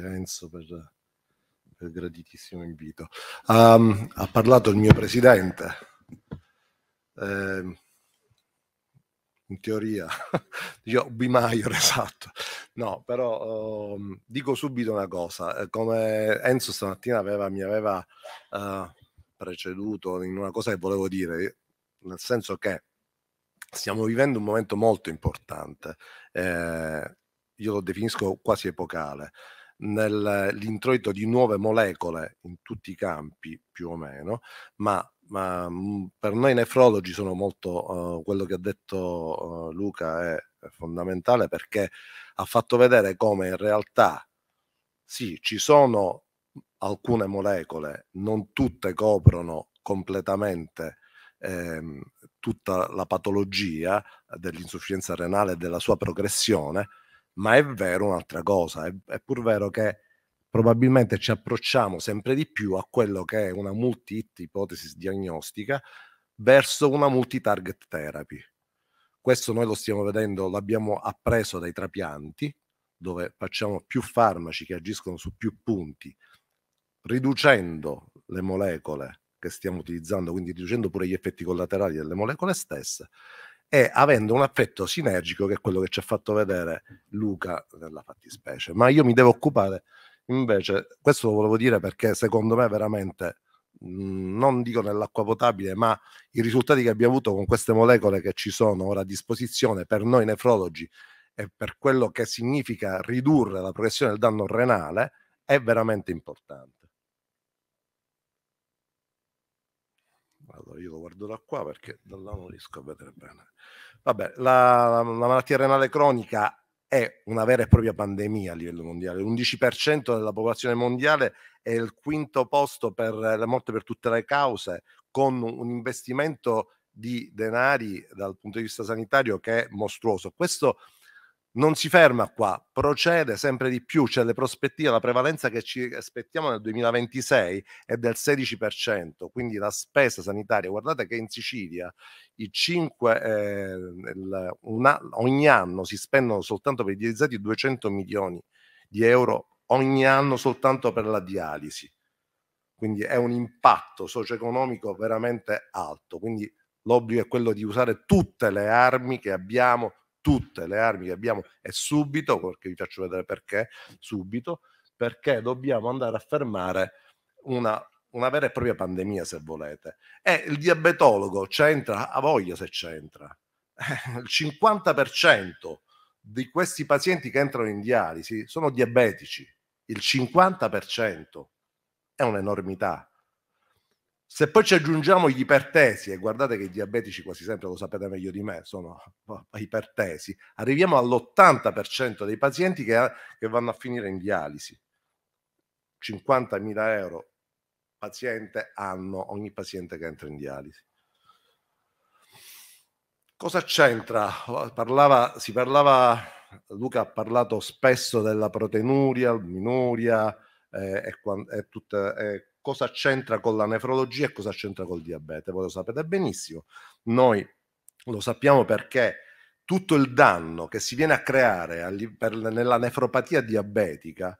grazie Enzo per, per il graditissimo invito. Um, ha parlato il mio presidente. Eh, in teoria, io B Maior, esatto. No, però um, dico subito una cosa, eh, come Enzo stamattina aveva, mi aveva uh, preceduto in una cosa che volevo dire, nel senso che stiamo vivendo un momento molto importante, eh, io lo definisco quasi epocale nell'introito di nuove molecole in tutti i campi più o meno, ma, ma mm, per noi nefrologi sono molto, uh, quello che ha detto uh, Luca è fondamentale perché ha fatto vedere come in realtà sì, ci sono alcune molecole, non tutte coprono completamente ehm, tutta la patologia dell'insufficienza renale e della sua progressione, ma è vero un'altra cosa, è, è pur vero che probabilmente ci approcciamo sempre di più a quello che è una multi-hit ipotesi diagnostica verso una multi-target therapy. Questo noi lo stiamo vedendo, l'abbiamo appreso dai trapianti, dove facciamo più farmaci che agiscono su più punti, riducendo le molecole che stiamo utilizzando, quindi riducendo pure gli effetti collaterali delle molecole stesse, e avendo un affetto sinergico che è quello che ci ha fatto vedere Luca nella fattispecie. Ma io mi devo occupare invece, questo lo volevo dire perché secondo me veramente non dico nell'acqua potabile, ma i risultati che abbiamo avuto con queste molecole che ci sono ora a disposizione per noi nefrologi e per quello che significa ridurre la progressione del danno renale è veramente importante. Allora io lo guardo da qua perché da là non riesco a vedere bene. Vabbè, la, la malattia renale cronica è una vera e propria pandemia a livello mondiale. L'11% della popolazione mondiale è il quinto posto per la morte per tutte le cause, con un investimento di denari dal punto di vista sanitario che è mostruoso. Questo è non si ferma qua, procede sempre di più, c'è le prospettive, la prevalenza che ci aspettiamo nel 2026 è del 16%, quindi la spesa sanitaria, guardate che in Sicilia i 5, eh, il, una, ogni anno si spendono soltanto per i dializzati 200 milioni di euro ogni anno soltanto per la dialisi, quindi è un impatto socio-economico veramente alto, quindi l'obbligo è quello di usare tutte le armi che abbiamo tutte le armi che abbiamo e subito, perché vi faccio vedere perché, subito, perché dobbiamo andare a fermare una, una vera e propria pandemia, se volete. E il diabetologo c'entra, a voglia se c'entra, il 50% di questi pazienti che entrano in dialisi sono diabetici, il 50% è un'enormità. Se poi ci aggiungiamo gli ipertesi, e guardate che i diabetici quasi sempre lo sapete meglio di me, sono ipertesi, arriviamo all'80% dei pazienti che, che vanno a finire in dialisi. 50.000 euro paziente hanno ogni paziente che entra in dialisi. Cosa c'entra? Parlava, si parlava, Luca ha parlato spesso della proteinuria, minuria eh, e, e, tutte, e cosa c'entra con la nefrologia e cosa c'entra col diabete. Voi lo sapete benissimo, noi lo sappiamo perché tutto il danno che si viene a creare nella nefropatia diabetica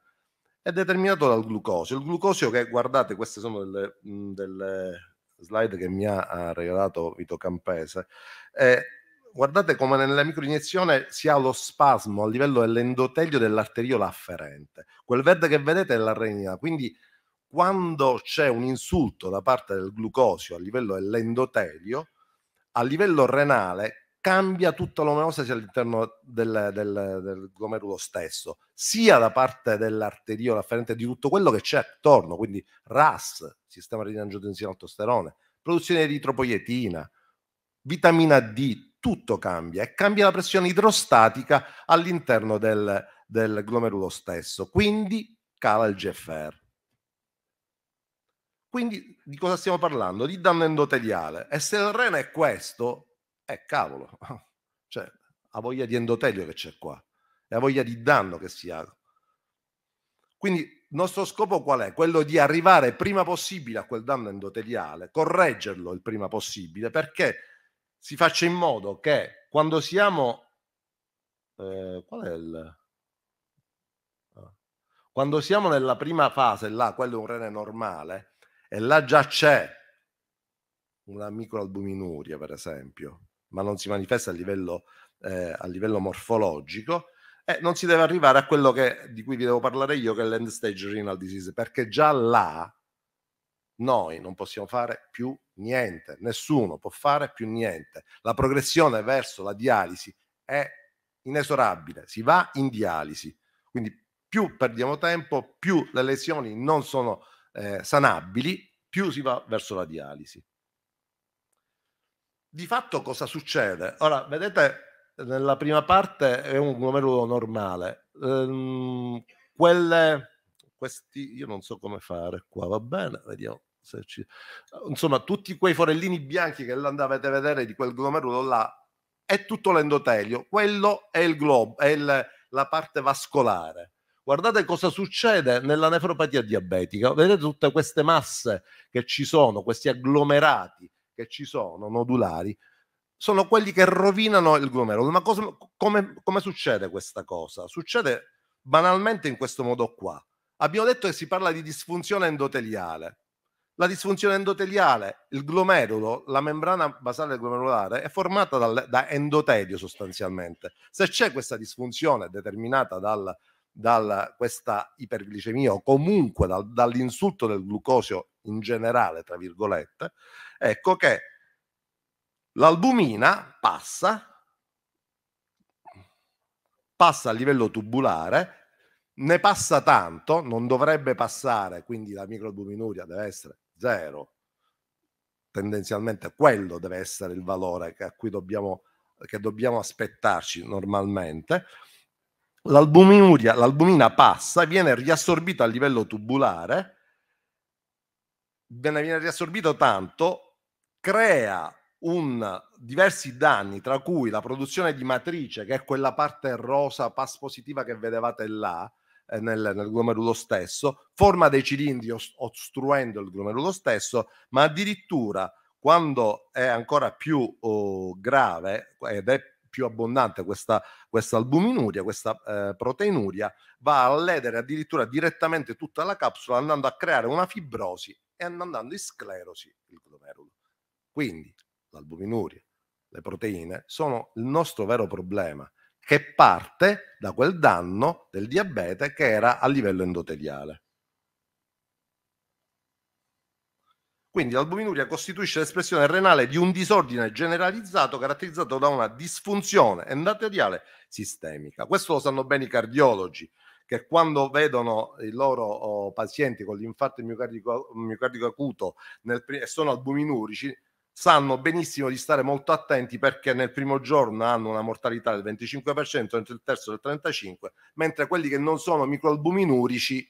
è determinato dal glucosio. Il glucosio che, guardate, queste sono delle, delle slide che mi ha regalato Vito Campese, eh, guardate come nella microiniezione si ha lo spasmo a livello dell'endotelio dell'arteriola afferente. Quel verde che vedete è la renina, quindi quando c'è un insulto da parte del glucosio a livello dell'endotelio, a livello renale cambia tutta l'omeostasi all'interno del, del, del, glomerulo stesso, sia da parte dell'arteriola afferente di tutto quello che c'è attorno, quindi RAS, sistema di retinangiotensin altosterone, produzione di eritropoietina, vitamina D, tutto cambia e cambia la pressione idrostatica all'interno del, del glomerulo stesso, quindi cala il GFR. Quindi di cosa stiamo parlando? Di danno endoteliale. E se il rene è questo, eh cavolo, cioè ha voglia di endotelio che c'è qua, e ha voglia di danno che si ha. Quindi il nostro scopo qual è? Quello di arrivare prima possibile a quel danno endoteliale, correggerlo il prima possibile, perché si faccia in modo che quando siamo... Eh, qual è il... Ah, quando siamo nella prima fase, là, quello è un rene normale, e là già c'è una microalbuminuria, per esempio, ma non si manifesta a livello, eh, a livello morfologico, eh, non si deve arrivare a quello che, di cui vi devo parlare io, che è l'end stage renal disease, perché già là noi non possiamo fare più niente, nessuno può fare più niente. La progressione verso la dialisi è inesorabile, si va in dialisi, quindi più perdiamo tempo, più le lesioni non sono eh, sanabili, più si va verso la dialisi. Di fatto cosa succede? Ora, vedete, nella prima parte è un glomerulo normale. Ehm, quelle, questi, io non so come fare qua, va bene, vediamo. Se ci... Insomma, tutti quei forellini bianchi che andavate a vedere di quel glomerulo là è tutto l'endotelio, quello è il globo, è il, la parte vascolare. Guardate cosa succede nella nefropatia diabetica. Vedete tutte queste masse che ci sono, questi agglomerati che ci sono, nodulari, sono quelli che rovinano il glomerulo. Ma cosa, come, come succede questa cosa? Succede banalmente in questo modo qua. Abbiamo detto che si parla di disfunzione endoteliale. La disfunzione endoteliale, il glomerulo, la membrana basale glomerulare è formata dal, da endotelio sostanzialmente. Se c'è questa disfunzione determinata dal da questa iperglicemia o comunque dal, dall'insulto del glucosio in generale, tra virgolette, ecco che l'albumina passa, passa a livello tubulare, ne passa tanto, non dovrebbe passare, quindi la microalbuminuria deve essere zero. Tendenzialmente quello deve essere il valore a cui dobbiamo, che dobbiamo aspettarci normalmente l'albuminuria, l'albumina passa, viene riassorbita a livello tubulare, viene, viene riassorbito tanto, crea un, diversi danni, tra cui la produzione di matrice, che è quella parte rosa pass positiva che vedevate là, eh, nel, nel glomerulo stesso, forma dei cilindri ostruendo il glomerulo stesso, ma addirittura quando è ancora più oh, grave ed è più abbondante questa, questa albuminuria, questa eh, proteinuria, va a ledere addirittura direttamente tutta la capsula andando a creare una fibrosi e andando in sclerosi il glomerulo. Quindi l'albuminuria, le proteine sono il nostro vero problema che parte da quel danno del diabete che era a livello endoteliale. Quindi l'albuminuria costituisce l'espressione renale di un disordine generalizzato caratterizzato da una disfunzione endoteliale sistemica. Questo lo sanno bene i cardiologi, che quando vedono i loro oh, pazienti con l'infarto miocardico, miocardico acuto e sono albuminurici, sanno benissimo di stare molto attenti perché nel primo giorno hanno una mortalità del 25%, entro il terzo del 35%, mentre quelli che non sono microalbuminurici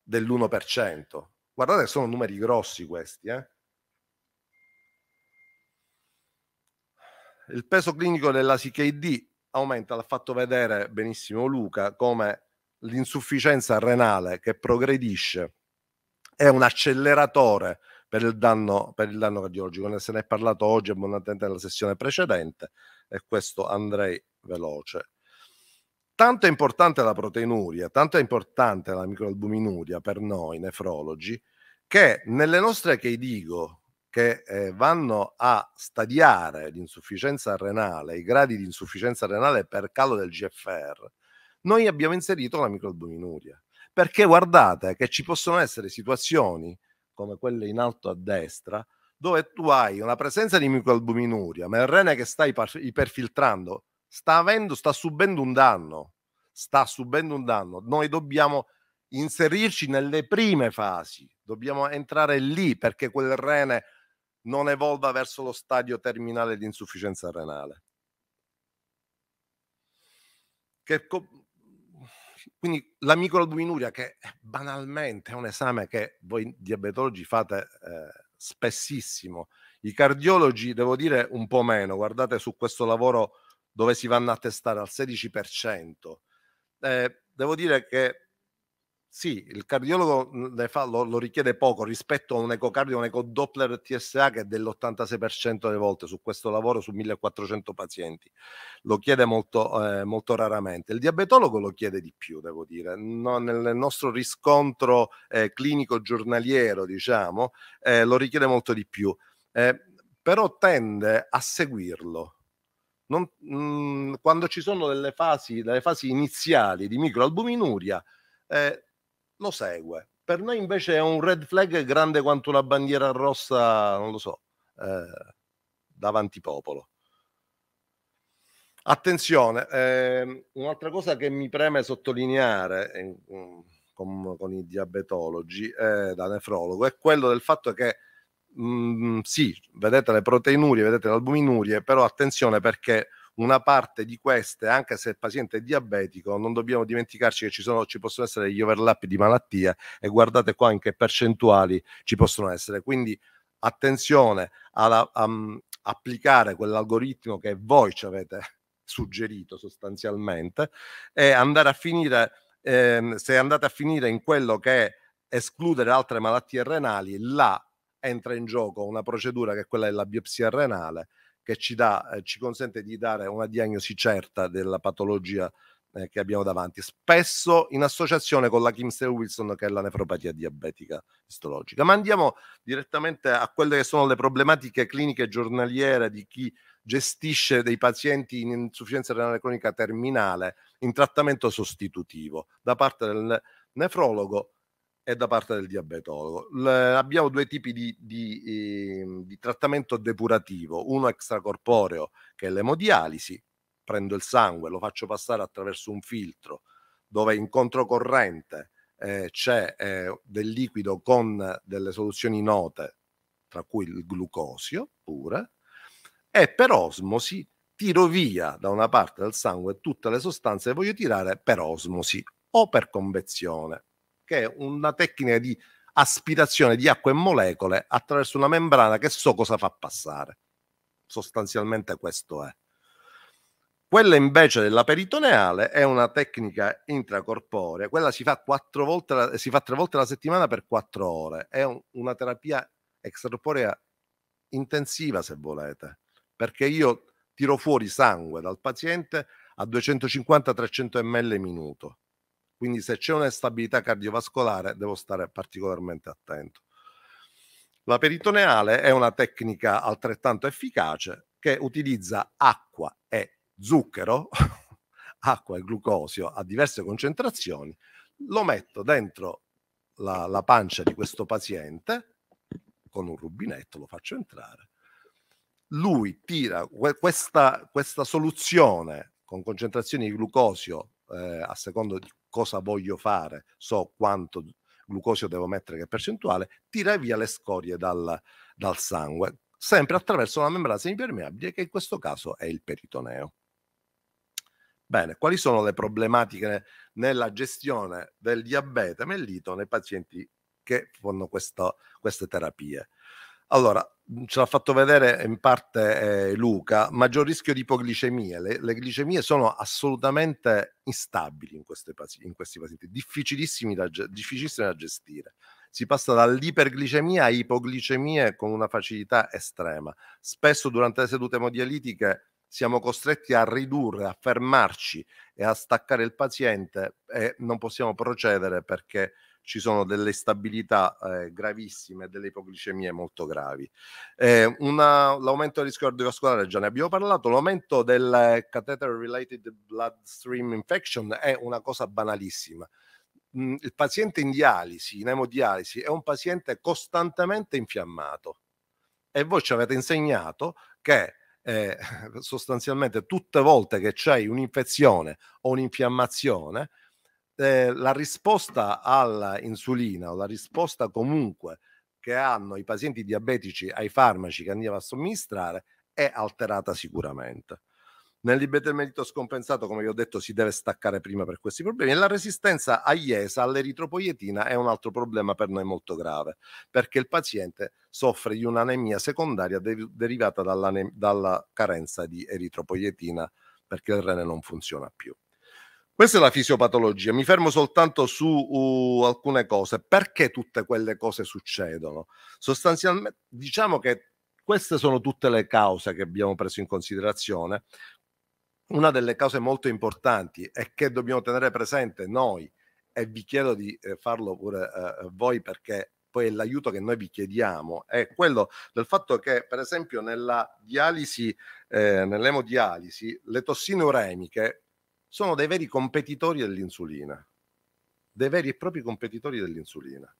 dell'1%. Guardate sono numeri grossi questi, eh? Il peso clinico della CKD aumenta, l'ha fatto vedere benissimo Luca, come l'insufficienza renale che progredisce è un acceleratore per il danno, per il danno cardiologico. Ne se ne è parlato oggi abbondantemente nella sessione precedente e questo andrei veloce tanto è importante la proteinuria, tanto è importante la microalbuminuria per noi nefrologi, che nelle nostre che dico che eh, vanno a stadiare l'insufficienza renale, i gradi di insufficienza renale per calo del GFR, noi abbiamo inserito la microalbuminuria. Perché guardate che ci possono essere situazioni come quelle in alto a destra, dove tu hai una presenza di microalbuminuria, ma il rene che stai iperfiltrando sta, avendo, sta subendo un danno, sta subendo un danno. Noi dobbiamo inserirci nelle prime fasi, dobbiamo entrare lì perché quel rene non evolva verso lo stadio terminale di insufficienza renale. Co- quindi la microalbuminuria, che banalmente è un esame che voi diabetologi fate eh, spessissimo, i cardiologi devo dire un po' meno, guardate su questo lavoro dove si vanno a testare al 16%. Eh, devo dire che sì, il cardiologo mm, fa, lo, lo, richiede poco rispetto a un ecocardio, un ecodoppler TSA che è dell'86% delle volte su questo lavoro su 1400 pazienti. Lo chiede molto, eh, molto raramente. Il diabetologo lo chiede di più, devo dire. No, nel nostro riscontro eh, clinico giornaliero, diciamo, eh, lo richiede molto di più. Eh, però tende a seguirlo, non, mh, mm, quando ci sono delle fasi, delle fasi iniziali di microalbuminuria, eh, lo segue. Per noi invece è un red flag grande quanto una bandiera rossa, non lo so, eh, davanti popolo. Attenzione, eh, un'altra cosa che mi preme sottolineare eh, con, con, i diabetologi eh, da nefrologo è quello del fatto che mh, mm, sì, vedete le proteinurie, vedete le albuminurie, però attenzione perché una parte di queste, anche se il paziente è diabetico, non dobbiamo dimenticarci che ci, sono, ci possono essere gli overlap di malattie e guardate qua in che percentuali ci possono essere. Quindi attenzione ad um, mm, applicare quell'algoritmo che voi ci avete suggerito sostanzialmente e andare a finire, ehm, se andate a finire in quello che è escludere altre malattie renali, là entra in gioco una procedura che è quella della biopsia renale che ci, dà, eh, ci consente di dare una diagnosi certa della patologia eh, che abbiamo davanti, spesso in associazione con la Kimsey Wilson che è la nefropatia diabetica istologica. Ma andiamo direttamente a quelle che sono le problematiche cliniche giornaliere di chi gestisce dei pazienti in insufficienza renale cronica terminale in trattamento sostitutivo da parte del nefrologo e da parte del diabetologo. L- abbiamo due tipi di, di, eh, di, trattamento depurativo, uno extracorporeo che è l'emodialisi, prendo il sangue, lo faccio passare attraverso un filtro dove in controcorrente eh, c'è eh, del liquido con delle soluzioni note, tra cui il glucosio pure, e per osmosi tiro via da una parte del sangue tutte le sostanze che voglio tirare per osmosi o per convezione che è una tecnica di aspirazione di acqua e molecole attraverso una membrana che so cosa fa passare. Sostanzialmente questo è. Quella invece della peritoneale è una tecnica intracorporea, quella si fa, volte, si fa tre volte alla settimana per quattro ore, è una terapia extracorporea intensiva se volete, perché io tiro fuori sangue dal paziente a 250-300 ml minuto. Quindi se c'è una stabilità cardiovascolare devo stare particolarmente attento. La peritoneale è una tecnica altrettanto efficace che utilizza acqua e zucchero, acqua e glucosio a diverse concentrazioni, lo metto dentro la, la pancia di questo paziente con un rubinetto, lo faccio entrare. Lui tira questa, questa soluzione con concentrazioni di glucosio eh, a seconda di cosa voglio fare, so quanto glucosio devo mettere che percentuale, tira via le scorie dal, dal sangue, sempre attraverso una membrana semipermeabile che in questo caso è il peritoneo. Bene, quali sono le problematiche nella gestione del diabete mellito nei pazienti che fanno questa, queste terapie? Allora, Mhmm, ce l'ha fatto vedere in parte eh, Luca, maggior rischio di ipoglicemia. Le, le, glicemie sono assolutamente instabili in, pasi- in questi pazienti, difficilissime da, da, gestire. Si passa dall'iperglicemia a ipoglicemie con una facilità estrema. Spesso durante le sedute emodialitiche siamo costretti a ridurre, a fermarci e a staccare il paziente e non possiamo procedere perché ci sono delle stabilità eh, gravissime, delle ipoglicemie molto gravi. Eh, una, l'aumento del rischio cardiovascolare, già ne abbiamo parlato, l'aumento del catheter related bloodstream infection è una cosa banalissima. Mm, il paziente in dialisi, in emodialisi, è un paziente costantemente infiammato e voi ci avete insegnato che eh, sostanzialmente tutte volte che c'è un'infezione o un'infiammazione, eh, la risposta all'insulina o la risposta comunque che hanno i pazienti diabetici ai farmaci che andiamo a somministrare è alterata sicuramente. Nel libetelmelito scompensato, come vi ho detto, si deve staccare prima per questi problemi. E la resistenza a IESA, all'eritropoietina, è un altro problema per noi molto grave, perché il paziente soffre di un'anemia secondaria de- derivata dalla carenza di eritropoietina perché il rene non funziona più. Questa è la fisiopatologia, mi fermo soltanto su uh, alcune cose. Perché tutte quelle cose succedono? Sostanzialmente, diciamo che queste sono tutte le cause che abbiamo preso in considerazione. Una delle cause molto importanti e che dobbiamo tenere presente noi, e vi chiedo di eh, farlo pure eh, voi perché poi è l'aiuto che noi vi chiediamo, è quello del fatto che per esempio nella dialisi, eh, nell'emodialisi, le tossine uremiche sono dei veri competitori dell'insulina, dei veri e propri competitori dell'insulina.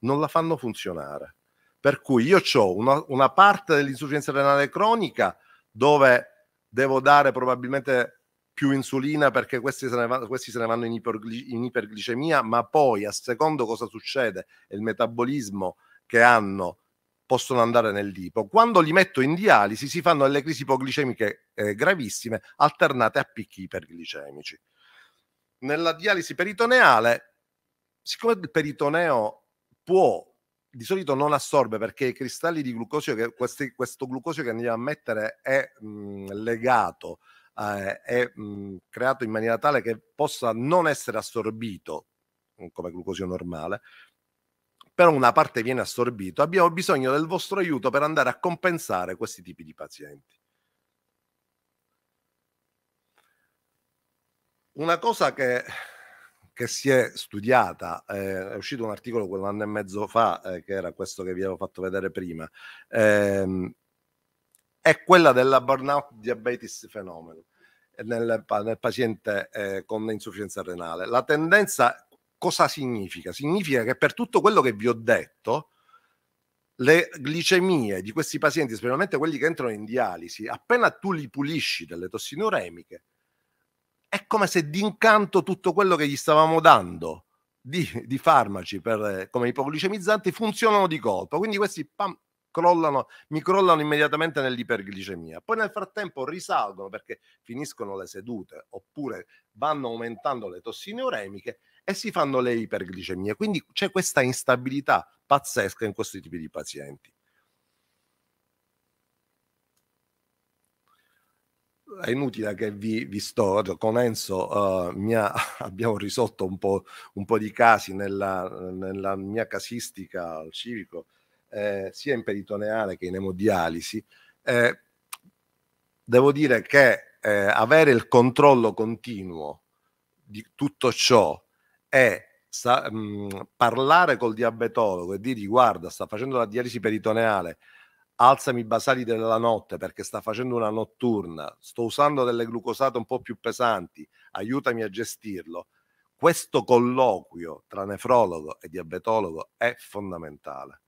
Non la fanno funzionare. Per cui io ho una, una parte dell'insufficienza renale cronica dove devo dare probabilmente più insulina perché questi se ne, va, se ne vanno in, ipergli, in iperglicemia, ma poi a secondo cosa succede e il metabolismo che hanno possono andare nel lipo. Quando li metto in dialisi si fanno delle crisi ipoglicemiche eh, gravissime alternate a picchi iperglicemici. Nella dialisi peritoneale, siccome il peritoneo può di solito non assorbe perché i cristalli di glucosio che questi, questo glucosio che andiamo a mettere è mh, legato eh, è mh, creato in maniera tale che possa non essere assorbito come glucosio normale però una parte viene assorbita. Abbiamo bisogno del vostro aiuto per andare a compensare questi tipi di pazienti. Una cosa che, che si è studiata, eh, è uscito un articolo un anno e mezzo fa, eh, che era questo che vi avevo fatto vedere prima, ehm, è quella della burnout diabetes fenomeno nel, nel paziente eh, con insufficienza renale. La tendenza cosa significa? Significa che per tutto quello che vi ho detto, le glicemie di questi pazienti, specialmente quelli che entrano in dialisi, appena tu li pulisci dalle uremiche, è come se d'incanto tutto quello che gli stavamo dando di, di farmaci per, come ipoglicemizzanti funzionano di colpo. Quindi questi pam, crollano, mi crollano immediatamente nell'iperglicemia. Poi nel frattempo risalgono perché finiscono le sedute oppure vanno aumentando le tossine uremiche e si fanno le iperglicemie. Quindi c'è questa instabilità pazzesca in questi tipi di pazienti. è inutile che vi, vi sto con Enzo uh, eh, mia, abbiamo risolto un po', un po', di casi nella, nella mia casistica al civico eh, sia in peritoneale che in emodialisi, eh, devo dire che eh, avere il controllo continuo di tutto ciò e sta, mh, mm, parlare col diabetologo e dirgli guarda sta facendo la dialisi peritoneale alzami i basali della notte perché sta facendo una notturna, sto usando delle glucosate un po' più pesanti, aiutami a gestirlo. Questo colloquio tra nefrologo e diabetologo è fondamentale.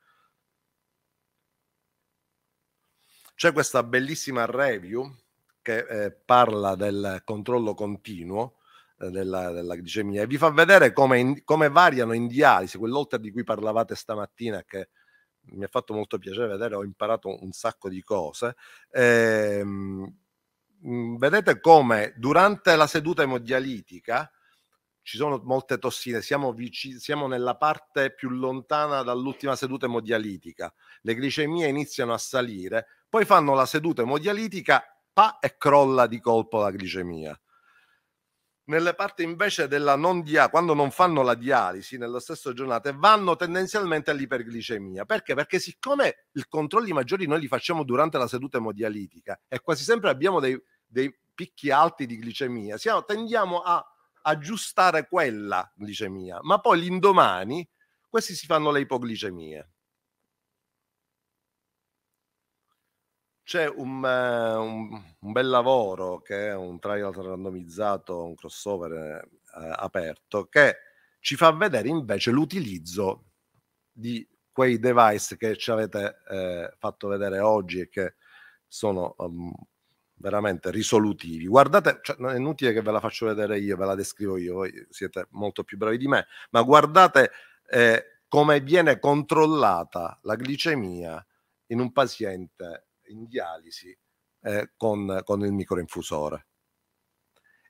C'è questa bellissima review che eh, parla del controllo continuo eh, della, della, glicemia e vi fa vedere come, in, come variano in dialisi, quell'oltre di cui parlavate stamattina che mi ha fatto molto piacere vedere, ho imparato un sacco di cose. Eh, vedete come durante la seduta emodialitica ci sono molte tossine, siamo, vicini, siamo nella parte più lontana dall'ultima seduta emodialitica, le glicemie iniziano a salire poi fanno la seduta emodialitica, pa e crolla di colpo la glicemia. Nelle parti invece della non dia, quando non fanno la dialisi nella stessa giornata, vanno tendenzialmente all'iperglicemia. Perché? Perché siccome i controlli maggiori noi li facciamo durante la seduta emodialitica e quasi sempre abbiamo dei, dei picchi alti di glicemia, siamo, tendiamo a aggiustare quella glicemia, ma poi l'indomani questi si fanno le ipoglicemie. C'è un, eh, un, un, bel lavoro che è un trial randomizzato, un crossover eh, aperto, che ci fa vedere invece l'utilizzo di quei device che ci avete eh, fatto vedere oggi e che sono um, veramente risolutivi. Guardate, cioè, non è inutile che ve la faccio vedere io, ve la descrivo io, voi siete molto più bravi di me, ma guardate eh, come viene controllata la glicemia in un paziente in dialisi eh, con, con il microinfusore.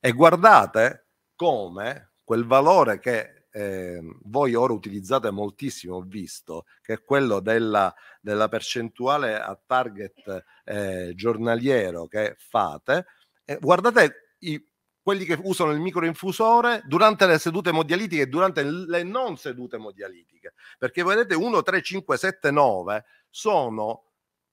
E guardate come quel valore che eh, voi ora utilizzate moltissimo, ho visto, che è quello della, della percentuale a target eh, giornaliero che fate, eh, guardate i, quelli che usano il microinfusore durante le sedute modialitiche e durante le non sedute modialitiche, perché vedete 1, 3, 5, 7, 9 sono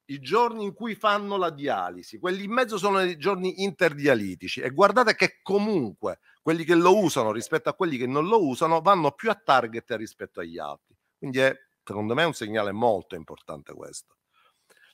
i giorni in cui fanno la dialisi, quelli in mezzo sono i giorni interdialitici e guardate che comunque quelli che lo usano rispetto a quelli che non lo usano vanno più a target rispetto agli altri. Quindi è secondo me un segnale molto importante questo.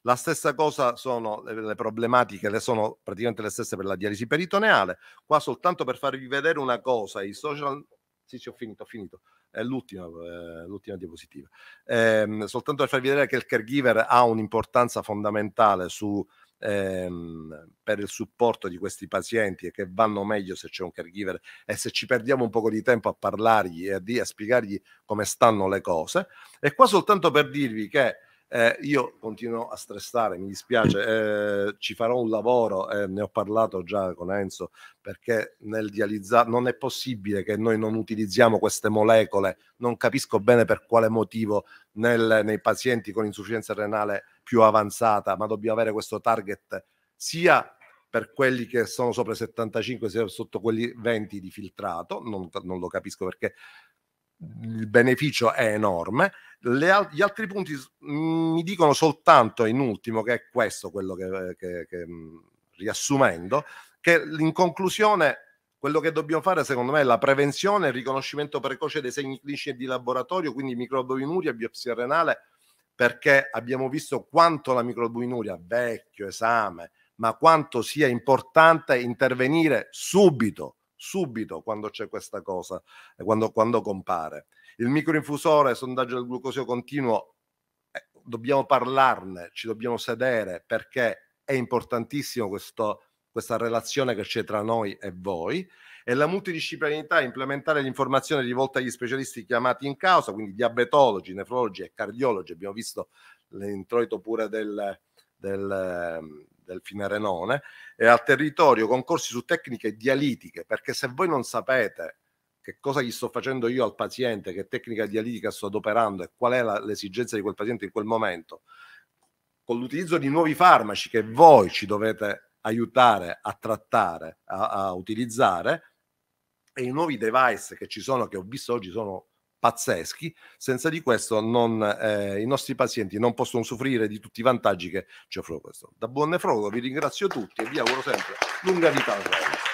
La stessa cosa sono le problematiche, le sono praticamente le stesse per la dialisi peritoneale. Qua soltanto per farvi vedere una cosa, i social... Sì, ci ho finito, ho finito. È l'ultima, eh, l'ultima diapositiva. Eh, soltanto per farvi vedere che il caregiver ha un'importanza fondamentale su, ehm, per il supporto di questi pazienti e che vanno meglio se c'è un caregiver e se ci perdiamo un poco di tempo a parlargli e a, di, a spiegargli come stanno le cose. E qua soltanto per dirvi che eh, io continuo a stressare, mi dispiace, eh, ci farò un lavoro, eh, ne ho parlato già con Enzo, perché nel dializzare non è possibile che noi non utilizziamo queste molecole, non capisco bene per quale motivo nel, nei pazienti con insufficienza renale più avanzata, ma dobbiamo avere questo target sia per quelli che sono sopra i 75 sia sotto quelli 20 di filtrato, non, non lo capisco perché il beneficio è enorme. Al- gli altri punti mm, mi dicono soltanto in ultimo che è questo quello che, che, che mm, riassumendo, che in conclusione quello che dobbiamo fare secondo me è la prevenzione, il riconoscimento precoce dei segni clinici e di laboratorio, quindi microalbuminuria, biopsia renale, perché abbiamo visto quanto la microbovinuria, vecchio esame, ma quanto sia importante intervenire subito subito quando c'è questa cosa, eh, quando, quando compare. Il microinfusore, sondaggio del glucosio continuo, eh, dobbiamo parlarne, ci dobbiamo sedere perché è importantissimo questo, questa relazione che c'è tra noi e voi e la multidisciplinarità implementare l'informazione rivolta agli specialisti chiamati in causa, quindi diabetologi, nefrologi e cardiologi. Abbiamo visto l'introito pure del, del, ehm, del fine Renone, e al territorio con corsi su tecniche dialitiche, perché se voi non sapete che cosa gli sto facendo io al paziente, che tecnica dialitica sto adoperando e qual è la, l'esigenza di quel paziente in quel momento, con l'utilizzo di nuovi farmaci che voi ci dovete aiutare a trattare, a, a utilizzare, e i nuovi device che ci sono, che ho visto oggi sono pazzeschi, senza di questo non, eh, i nostri pazienti non possono soffrire di tutti i vantaggi che ci offre questo. Da buon nefrologo vi ringrazio tutti e vi auguro sempre lunga vita al